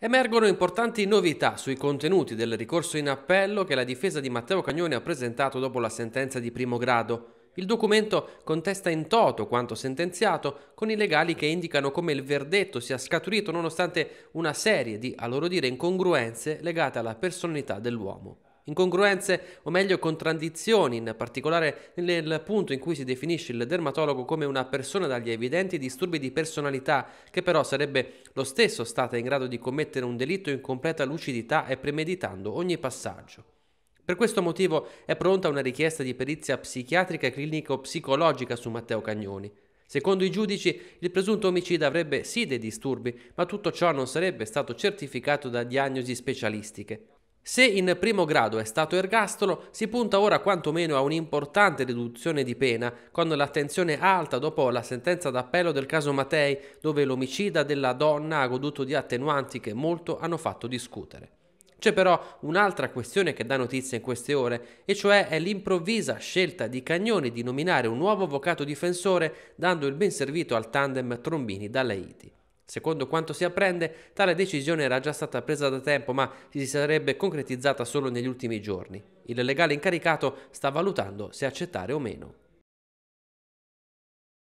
Emergono importanti novità sui contenuti del ricorso in appello che la difesa di Matteo Cagnone ha presentato dopo la sentenza di primo grado. Il documento contesta in toto quanto sentenziato, con i legali che indicano come il verdetto sia scaturito nonostante una serie di, a loro dire, incongruenze legate alla personalità dell'uomo. Incongruenze o meglio contraddizioni, in particolare nel punto in cui si definisce il dermatologo come una persona dagli evidenti disturbi di personalità, che però sarebbe lo stesso stata in grado di commettere un delitto in completa lucidità e premeditando ogni passaggio. Per questo motivo è pronta una richiesta di perizia psichiatrica e clinico-psicologica su Matteo Cagnoni. Secondo i giudici, il presunto omicida avrebbe sì dei disturbi, ma tutto ciò non sarebbe stato certificato da diagnosi specialistiche. Se in primo grado è stato ergastolo, si punta ora quantomeno a un'importante riduzione di pena, con l'attenzione alta dopo la sentenza d'appello del caso Matei, dove l'omicida della donna ha goduto di attenuanti che molto hanno fatto discutere. C'è però un'altra questione che dà notizia in queste ore, e cioè è l'improvvisa scelta di Cagnoni di nominare un nuovo avvocato difensore, dando il ben servito al tandem Trombini-Dalaiti. Secondo quanto si apprende, tale decisione era già stata presa da tempo, ma si sarebbe concretizzata solo negli ultimi giorni. Il legale incaricato sta valutando se accettare o meno.